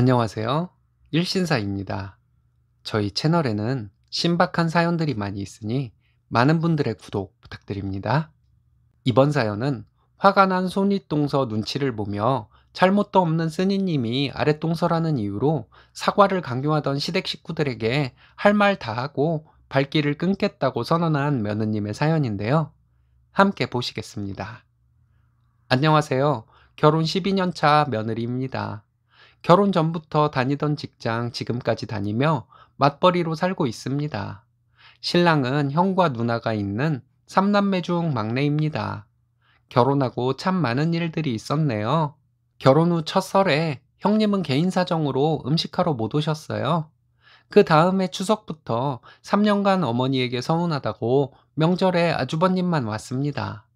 안녕하세요. 일신사입니다. 저희 채널에는 신박한 사연들이 많이 있으니 많은 분들의 구독 부탁드립니다. 이번 사연은 화가 난 손윗동서 눈치를 보며 잘못도 없는 스니님이 아랫동서라는 이유로 사과를 강요하던 시댁 식구들에게 할 말 다 하고 발길을 끊겠다고 선언한 며느님의 사연인데요. 함께 보시겠습니다. 안녕하세요. 결혼 12년 차 며느리입니다. 결혼 전부터 다니던 직장 지금까지 다니며 맞벌이로 살고 있습니다. 신랑은 형과 누나가 있는 3남매 중 막내입니다. 결혼하고 참 많은 일들이 있었네요. 결혼 후 첫 설에 형님은 개인 사정으로 음식하러 못 오셨어요. 그 다음에 추석부터 3년간 어머니에게 서운하다고 명절에 아주버님만 왔습니다.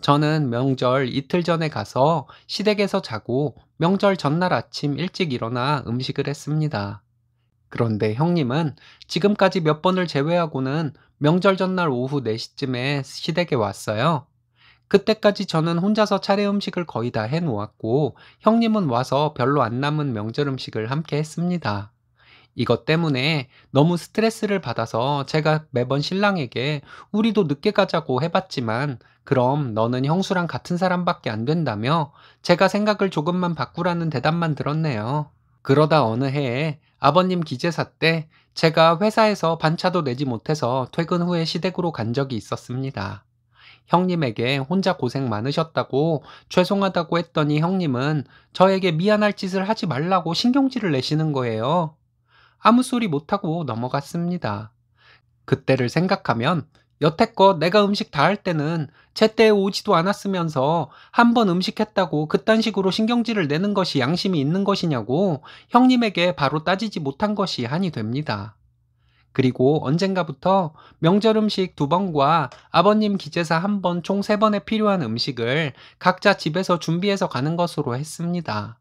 저는 명절 이틀 전에 가서 시댁에서 자고 명절 전날 아침 일찍 일어나 음식을 했습니다. 그런데 형님은 지금까지 몇 번을 제외하고는 명절 전날 오후 4시쯤에 시댁에 왔어요. 그때까지 저는 혼자서 차례 음식을 거의 다 해놓았고 형님은 와서 별로 안 남은 명절 음식을 함께 했습니다. 이것 때문에 너무 스트레스를 받아서 제가 매번 신랑에게 우리도 늦게 가자고 해봤지만 그럼 너는 형수랑 같은 사람밖에 안 된다며 제가 생각을 조금만 바꾸라는 대답만 들었네요. 그러다 어느 해에 아버님 기재사 때 제가 회사에서 반차도 내지 못해서 퇴근 후에 시댁으로 간 적이 있었습니다. 형님에게 혼자 고생 많으셨다고 죄송하다고 했더니 형님은 저에게 미안할 짓을 하지 말라고 신경질을 내시는 거예요. 아무 소리 못하고 넘어갔습니다. 그때를 생각하면 여태껏 내가 음식 다 할 때는 제때에 오지도 않았으면서 한 번 음식했다고 그딴 식으로 신경질을 내는 것이 양심이 있는 것이냐고 형님에게 바로 따지지 못한 것이 한이 됩니다. 그리고 언젠가부터 명절 음식 두 번과 아버님 기재사 한 번 총 세 번에 필요한 음식을 각자 집에서 준비해서 가는 것으로 했습니다.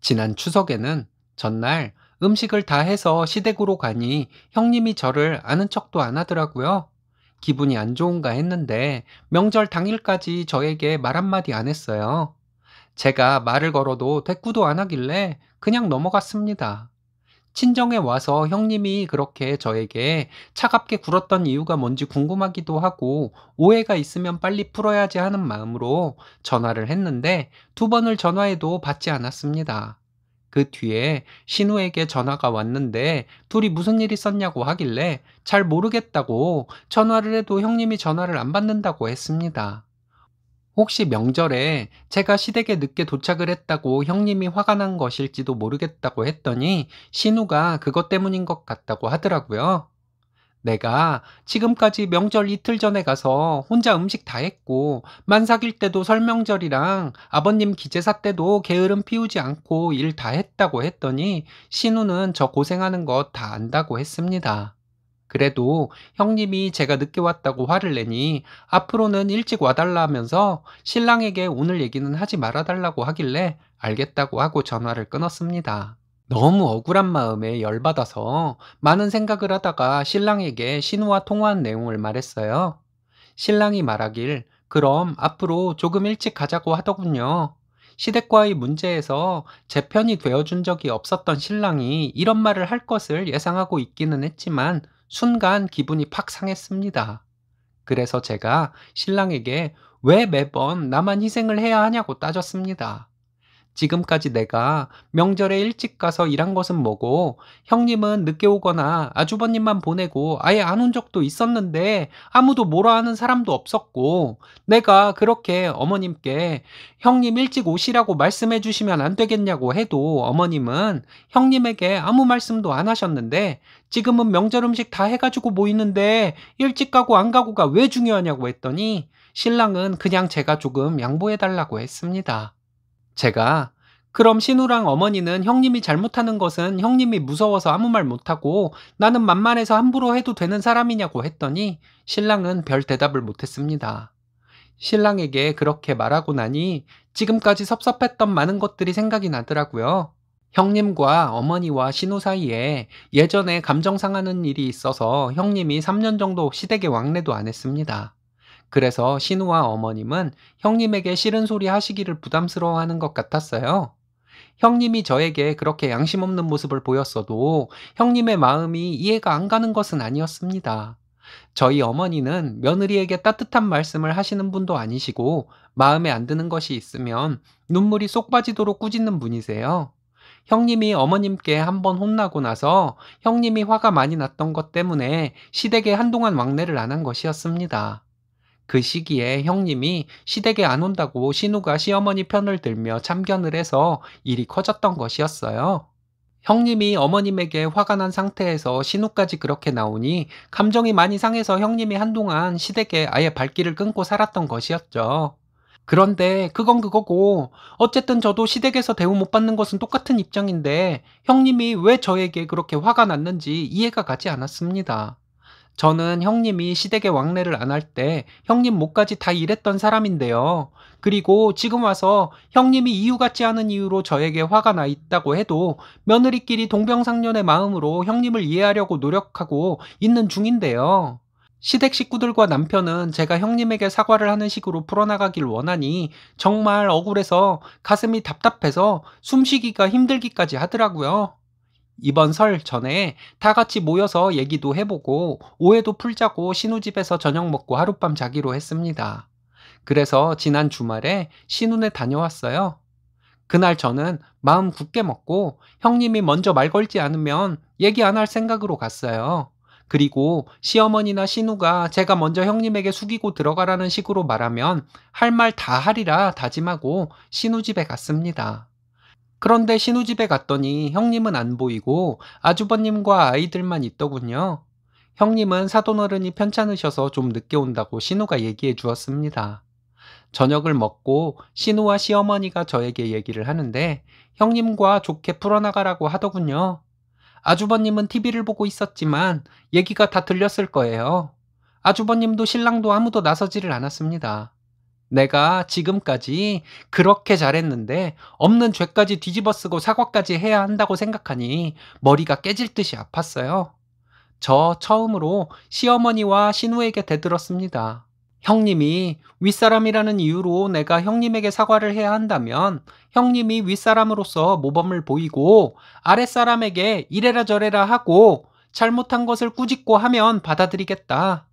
지난 추석에는 전날 음식을 다 해서 시댁으로 가니 형님이 저를 아는 척도 안 하더라고요. 기분이 안 좋은가 했는데 명절 당일까지 저에게 말 한마디 안 했어요. 제가 말을 걸어도 대꾸도 안 하길래 그냥 넘어갔습니다. 친정에 와서 형님이 그렇게 저에게 차갑게 굴었던 이유가 뭔지 궁금하기도 하고 오해가 있으면 빨리 풀어야지 하는 마음으로 전화를 했는데 두 번을 전화해도 받지 않았습니다. 그 뒤에 신우에게 전화가 왔는데 둘이 무슨 일 있었냐고 하길래 잘 모르겠다고 전화를 해도 형님이 전화를 안 받는다고 했습니다. 혹시 명절에 제가 시댁에 늦게 도착을 했다고 형님이 화가 난 것일지도 모르겠다고 했더니 신우가 그것 때문인 것 같다고 하더라고요. 내가 지금까지 명절 이틀 전에 가서 혼자 음식 다 했고 만삭일 때도 설명절이랑 아버님 기제사 때도 게으름 피우지 않고 일 다 했다고 했더니 신우는 저 고생하는 것 다 안다고 했습니다. 그래도 형님이 제가 늦게 왔다고 화를 내니 앞으로는 일찍 와달라 하면서 신랑에게 오늘 얘기는 하지 말아달라고 하길래 알겠다고 하고 전화를 끊었습니다. 너무 억울한 마음에 열받아서 많은 생각을 하다가 신랑에게 신우와 통화한 내용을 말했어요. 신랑이 말하길 그럼 앞으로 조금 일찍 가자고 하더군요. 시댁과의 문제에서 제 편이 되어준 적이 없었던 신랑이 이런 말을 할 것을 예상하고 있기는 했지만 순간 기분이 팍 상했습니다. 그래서 제가 신랑에게 왜 매번 나만 희생을 해야 하냐고 따졌습니다. 지금까지 내가 명절에 일찍 가서 일한 것은 뭐고 형님은 늦게 오거나 아주버님만 보내고 아예 안 온 적도 있었는데 아무도 뭐라 하는 사람도 없었고 내가 그렇게 어머님께 형님 일찍 오시라고 말씀해 주시면 안 되겠냐고 해도 어머님은 형님에게 아무 말씀도 안 하셨는데 지금은 명절 음식 다 해가지고 모이는데 일찍 가고 안 가고가 왜 중요하냐고 했더니 신랑은 그냥 제가 조금 양보해 달라고 했습니다. 제가 그럼 신우랑 어머니는 형님이 잘못하는 것은 형님이 무서워서 아무 말 못하고 나는 만만해서 함부로 해도 되는 사람이냐고 했더니 신랑은 별 대답을 못했습니다. 신랑에게 그렇게 말하고 나니 지금까지 섭섭했던 많은 것들이 생각이 나더라고요. 형님과 어머니와 신우 사이에 예전에 감정 상하는 일이 있어서 형님이 3년 정도 시댁에 왕래도 안 했습니다. 그래서 신우와 어머님은 형님에게 싫은 소리 하시기를 부담스러워하는 것 같았어요. 형님이 저에게 그렇게 양심 없는 모습을 보였어도 형님의 마음이 이해가 안 가는 것은 아니었습니다. 저희 어머니는 며느리에게 따뜻한 말씀을 하시는 분도 아니시고 마음에 안 드는 것이 있으면 눈물이 쏙 빠지도록 꾸짖는 분이세요. 형님이 어머님께 한번 혼나고 나서 형님이 화가 많이 났던 것 때문에 시댁에 한동안 왕래를 안 한 것이었습니다. 그 시기에 형님이 시댁에 안 온다고 신우가 시어머니 편을 들며 참견을 해서 일이 커졌던 것이었어요. 형님이 어머님에게 화가 난 상태에서 신우까지 그렇게 나오니 감정이 많이 상해서 형님이 한동안 시댁에 아예 발길을 끊고 살았던 것이었죠. 그런데 그건 그거고 어쨌든 저도 시댁에서 대우 못 받는 것은 똑같은 입장인데 형님이 왜 저에게 그렇게 화가 났는지 이해가 가지 않았습니다. 저는 형님이 시댁에 왕래를 안 할 때 형님 목까지 다 일했던 사람인데요. 그리고 지금 와서 형님이 이유 같지 않은 이유로 저에게 화가 나 있다고 해도 며느리끼리 동병상련의 마음으로 형님을 이해하려고 노력하고 있는 중인데요. 시댁 식구들과 남편은 제가 형님에게 사과를 하는 식으로 풀어나가길 원하니 정말 억울해서 가슴이 답답해서 숨쉬기가 힘들기까지 하더라고요. 이번 설 전에 다 같이 모여서 얘기도 해보고 오해도 풀자고 신우 집에서 저녁 먹고 하룻밤 자기로 했습니다. 그래서 지난 주말에 신우네 다녀왔어요. 그날 저는 마음 굳게 먹고 형님이 먼저 말 걸지 않으면 얘기 안 할 생각으로 갔어요. 그리고 시어머니나 신우가 제가 먼저 형님에게 숙이고 들어가라는 식으로 말하면 할 말 다 하리라 다짐하고 신우 집에 갔습니다. 그런데 신우집에 갔더니 형님은 안 보이고 아주버님과 아이들만 있더군요. 형님은 사돈어른이 편찮으셔서 좀 늦게 온다고 신우가 얘기해 주었습니다. 저녁을 먹고 신우와 시어머니가 저에게 얘기를 하는데 형님과 좋게 풀어나가라고 하더군요. 아주버님은 TV를 보고 있었지만 얘기가 다 들렸을 거예요. 아주버님도 신랑도 아무도 나서지를 않았습니다. 내가 지금까지 그렇게 잘했는데 없는 죄까지 뒤집어 쓰고 사과까지 해야 한다고 생각하니 머리가 깨질 듯이 아팠어요. 저 처음으로 시어머니와 신우에게 대들었습니다. 형님이 윗사람이라는 이유로 내가 형님에게 사과를 해야 한다면 형님이 윗사람으로서 모범을 보이고 아랫사람에게 이래라 저래라 하고 잘못한 것을 꾸짖고 하면 받아들이겠다.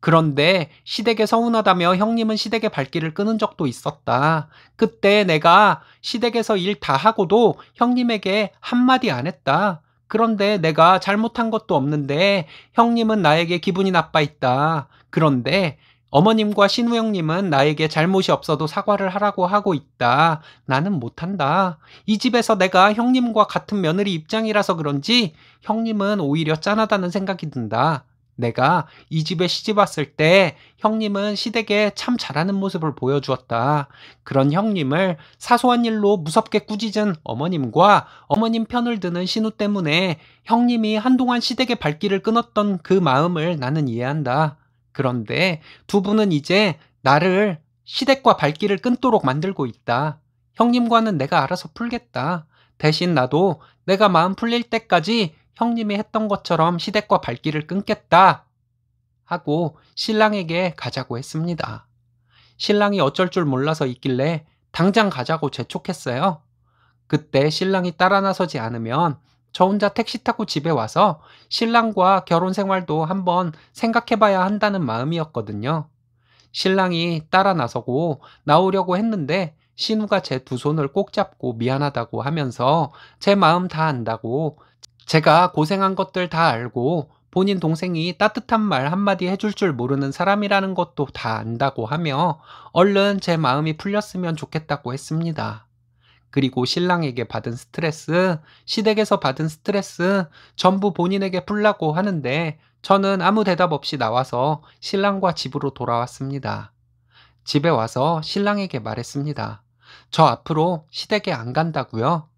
그런데 시댁에 서운하다며 형님은 시댁의 발길을 끄는 적도 있었다. 그때 내가 시댁에서 일 다 하고도 형님에게 한마디 안 했다. 그런데 내가 잘못한 것도 없는데 형님은 나에게 기분이 나빠 있다. 그런데 어머님과 신우 형님은 나에게 잘못이 없어도 사과를 하라고 하고 있다. 나는 못한다. 이 집에서 내가 형님과 같은 며느리 입장이라서 그런지 형님은 오히려 짠하다는 생각이 든다. 내가 이 집에 시집 왔을 때 형님은 시댁에 참 잘하는 모습을 보여주었다. 그런 형님을 사소한 일로 무섭게 꾸짖은 어머님과 어머님 편을 드는 신우 때문에 형님이 한동안 시댁의 발길을 끊었던 그 마음을 나는 이해한다. 그런데 두 분은 이제 나를 시댁과 발길을 끊도록 만들고 있다. 형님과는 내가 알아서 풀겠다. 대신 나도 내가 마음 풀릴 때까지 형님이 했던 것처럼 시댁과 발길을 끊겠다 하고 신랑에게 가자고 했습니다. 신랑이 어쩔 줄 몰라서 있길래 당장 가자고 재촉했어요. 그때 신랑이 따라 나서지 않으면 저 혼자 택시 타고 집에 와서 신랑과 결혼 생활도 한번 생각해 봐야 한다는 마음이었거든요. 신랑이 따라 나서고 나오려고 했는데 신우가 제 두 손을 꼭 잡고 미안하다고 하면서 제 마음 다 안다고 제가 고생한 것들 다 알고 본인 동생이 따뜻한 말 한마디 해줄 줄 모르는 사람이라는 것도 다 안다고 하며 얼른 제 마음이 풀렸으면 좋겠다고 했습니다. 그리고 신랑에게 받은 스트레스, 시댁에서 받은 스트레스 전부 본인에게 풀라고 하는데 저는 아무 대답 없이 나와서 신랑과 집으로 돌아왔습니다. 집에 와서 신랑에게 말했습니다. 저 앞으로 시댁에 안 간다고요?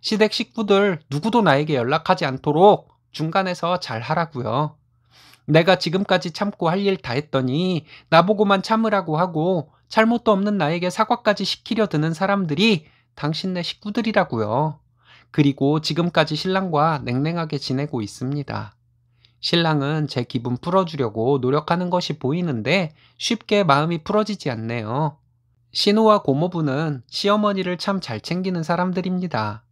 시댁 식구들 누구도 나에게 연락하지 않도록 중간에서 잘 하라고요. 내가 지금까지 참고 할 일 다 했더니 나보고만 참으라고 하고 잘못도 없는 나에게 사과까지 시키려 드는 사람들이 당신네 식구들이라고요. 그리고 지금까지 신랑과 냉랭하게 지내고 있습니다. 신랑은 제 기분 풀어주려고 노력하는 것이 보이는데 쉽게 마음이 풀어지지 않네요. 신우와 고모부는 시어머니를 참 잘 챙기는 사람들입니다.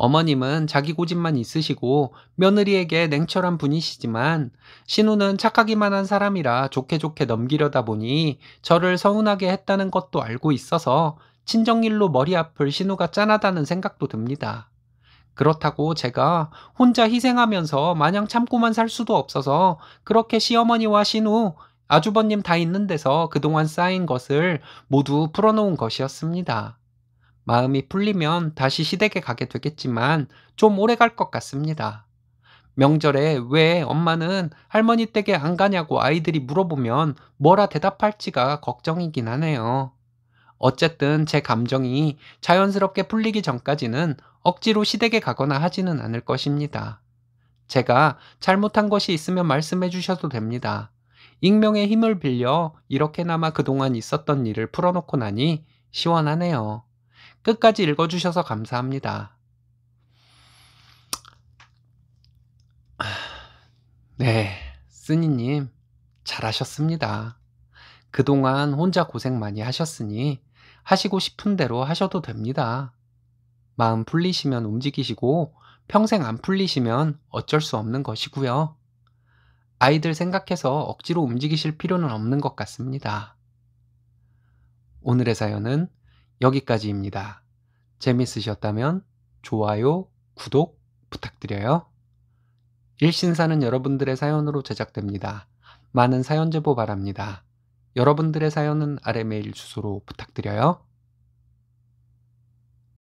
어머님은 자기 고집만 있으시고 며느리에게 냉철한 분이시지만 신우는 착하기만 한 사람이라 좋게 좋게 넘기려다 보니 저를 서운하게 했다는 것도 알고 있어서 친정일로 머리 아플 신우가 짠하다는 생각도 듭니다. 그렇다고 제가 혼자 희생하면서 마냥 참고만 살 수도 없어서 그렇게 시어머니와 신우, 아주버님 다 있는 데서 그동안 쌓인 것을 모두 풀어놓은 것이었습니다. 마음이 풀리면 다시 시댁에 가게 되겠지만 좀 오래 갈 것 같습니다. 명절에 왜 엄마는 할머니 댁에 안 가냐고 아이들이 물어보면 뭐라 대답할지가 걱정이긴 하네요. 어쨌든 제 감정이 자연스럽게 풀리기 전까지는 억지로 시댁에 가거나 하지는 않을 것입니다. 제가 잘못한 것이 있으면 말씀해 주셔도 됩니다. 익명의 힘을 빌려 이렇게나마 그동안 있었던 일을 풀어놓고 나니 시원하네요. 끝까지 읽어주셔서 감사합니다. 네, 쓰니님, 잘하셨습니다. 그동안 혼자 고생 많이 하셨으니 하시고 싶은 대로 하셔도 됩니다. 마음 풀리시면 움직이시고 평생 안 풀리시면 어쩔 수 없는 것이고요. 아이들 생각해서 억지로 움직이실 필요는 없는 것 같습니다. 오늘의 사연은 여기까지입니다. 재밌으셨다면 좋아요, 구독 부탁드려요. 일신사는 여러분들의 사연으로 제작됩니다. 많은 사연 제보 바랍니다. 여러분들의 사연은 아래 메일 주소로 부탁드려요.